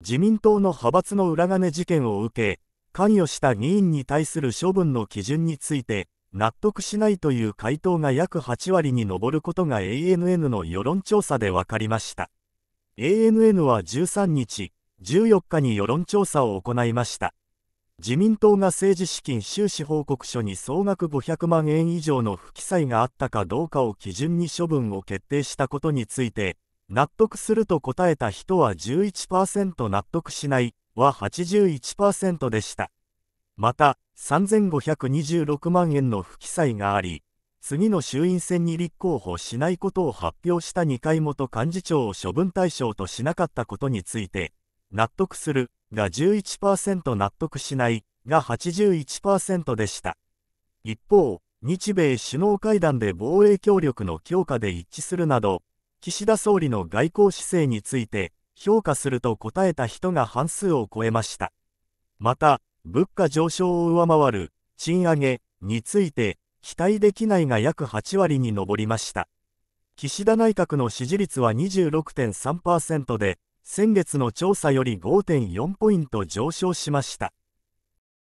自民党の派閥の裏金事件を受け、関与した議員に対する処分の基準について、納得しないという回答が約8割に上ることが ANN の世論調査で分かりました。ANN は13日、14日に世論調査を行いました。自民党が政治資金収支報告書に総額500万円以上の不記載があったかどうかを基準に処分を決定したことについて、納得すると答えた人は11%納得しないは81%でした。また、3526万円の不記載があり、次の衆院選に立候補しないことを発表した2回元幹事長を処分対象としなかったことについて、納得するが11%納得しないが81%でした。一方、日米首脳会談で防衛協力の強化で一致するなど、岸田総理の外交姿勢について評価すると答えた人が半数を超えましたまた物価上昇を上回る賃上げについて期待できないが約8割に上りました岸田内閣の支持率は26.3%で先月の調査より5.4ポイント上昇しました